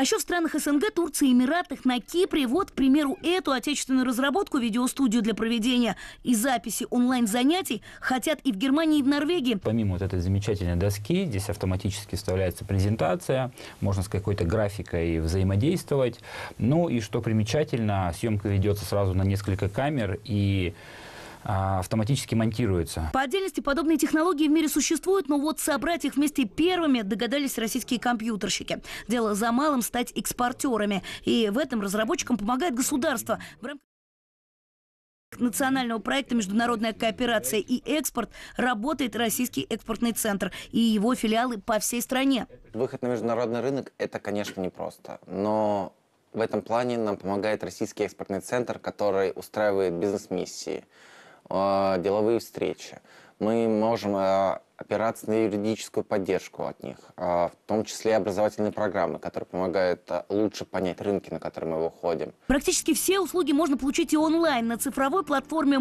А еще в странах СНГ, Турции, Эмиратах, на Кипре. Вот, к примеру, эту отечественную разработку, видеостудию для проведения и записи онлайн-занятий, хотят и в Германии, и в Норвегии. Помимо вот этой замечательной доски, здесь автоматически вставляется презентация, можно с какой-то графикой взаимодействовать. Ну и, что примечательно, съемка ведется сразу на несколько камер, и а, автоматически монтируется. По отдельности подобные технологии в мире существуют, но вот собрать их вместе первыми догадались российские компьютерщики. Дело за малым стать экспортерами. И в этом разработчикам помогает государство. В рамках национального проекта «Международная кооперация и экспорт» работает Российский экспортный центр и его филиалы по всей стране. Выход на международный рынок – это, конечно, непросто, но в этом плане нам помогает Российский экспортный центр, который устраивает бизнес-миссии. Э, деловые встречи. Мы можем э, опираться на юридическую поддержку от них, э, в том числе и образовательные программы, которые помогают лучше понять рынки, на которые мы выходим. Практически все услуги можно получить и онлайн на цифровой платформе